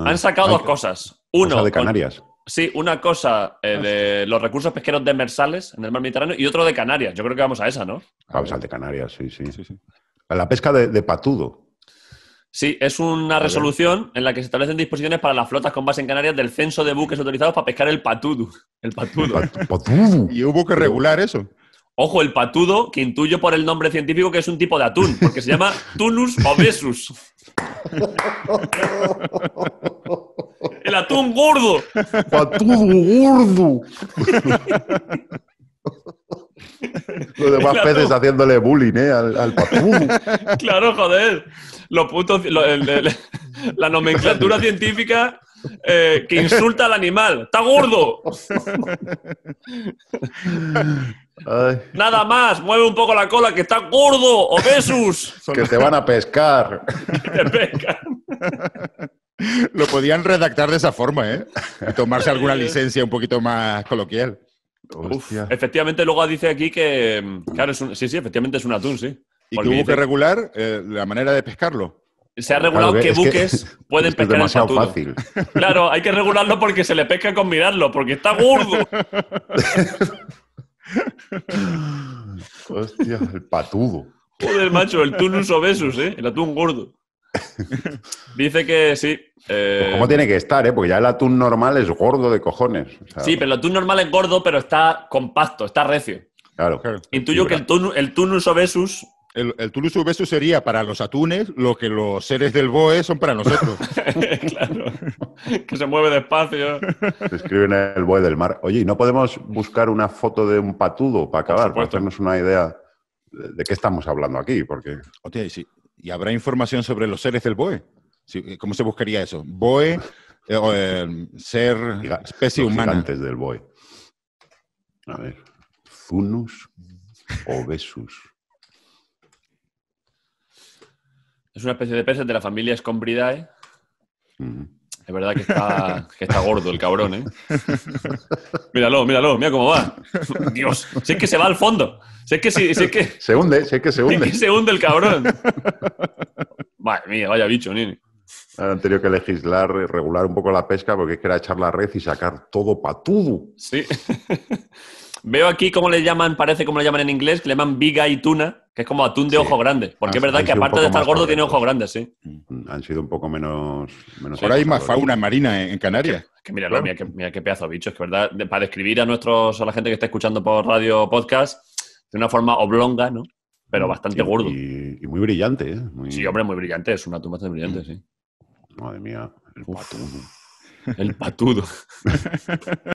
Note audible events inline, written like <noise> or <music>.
Ah, Han sacado dos cosas. Uno. de Canarias. sí, una cosa eh, ah. de los recursos pesqueros demersales en el mar Mediterráneo y otro de Canarias. Yo creo que vamos a esa, ¿no? Vamos ah, pues al de Canarias, sí, sí. la pesca de, patudo. Sí, es una resolución en la que se establecen disposiciones para las flotas con base en Canarias del censo de buques autorizados para pescar el patudo El patudo. y hubo que regular eso. Ojo, el patudo, que intuyo por el nombre científico que es un tipo de atún, porque se llama <laughs> Tunus obesus. el atún gordo. ¡Patudo gordo. Los demás peces haciéndole bullying, ¿eh? Al, patudo. Claro, joder. lo, la nomenclatura científica eh, que insulta al animal. ¡Está gordo! <laughs> Nada más, mueve un poco la cola, que está gordo, obesus. <laughs> que te van a pescar. <laughs> te pescan. <laughs> Lo podían redactar de esa forma, ¿eh? Y tomarse alguna licencia un poquito más coloquial. Uf, efectivamente, luego dice aquí que. sí, sí, efectivamente es un atún, sí. ¿Y que que regular eh, la manera de pescarlo? Se ha regulado que buques pueden pescar es fácil. Claro, hay que regularlo porque se le pesca con mirarlo, porque está gordo el patudo. Joder, macho, el tunus obesus, ¿eh? El atún gordo. <laughs> Dice que sí. Eh, pues ¿Cómo tiene que estar, eh? Porque ya el atún normal es gordo de cojones. Sí, pero el atún normal es gordo, pero está compacto, está recio. Claro. Intuyo que el, el tunus obesus el, el Tulus sería para los atunes lo que los seres del BOE son para nosotros. <laughs> claro, que se mueve despacio. Se escribe el BOE del mar. Oye, ¿y no podemos buscar una foto de un patudo para acabar, para hacernos una idea de, qué estamos hablando aquí? Porque... ¿y, habrá información sobre los seres del BOE? Eh, ¿Cómo se buscaría eso? BOE, eh, eh, ser, especie humana. Antes del BOE. A ver, Zunus obesus. Es una especie de pez de la familia Escombridae. Es verdad que está, que está, gordo el cabrón, ¿eh? <laughs> Míralo, míralo, mira cómo va. Dios, si es que se va al fondo. Si es que, si, que se hunde, si es que se hunde. Si es que se hunde el cabrón. Madre mía, vaya bicho, nini. Han tenido que legislar, eh, regular un poco la pesca, porque es que era echar la red y sacar todo patudo. Sí. <laughs> Veo aquí cómo le llaman, parece como le llaman en inglés, que le llaman viga y tuna, que es como atún de ojo grande. Porque es verdad que aparte de estar gordo tiene ojos grandes, sí. Mm, han sido un poco menos... menos hay más fauna marina en Canarias. Que, mira, mira, qué pedazo de bicho, es que verdad, para describir a nuestros, a la gente que está escuchando por radio podcast, de una forma oblonga, ¿no? Pero mm, bastante gordo. Y, muy brillante, ¿eh? Sí, hombre, muy brillante, es un atún bastante brillante, mm. sí. Madre mía, el patudo. El patudo. <laughs>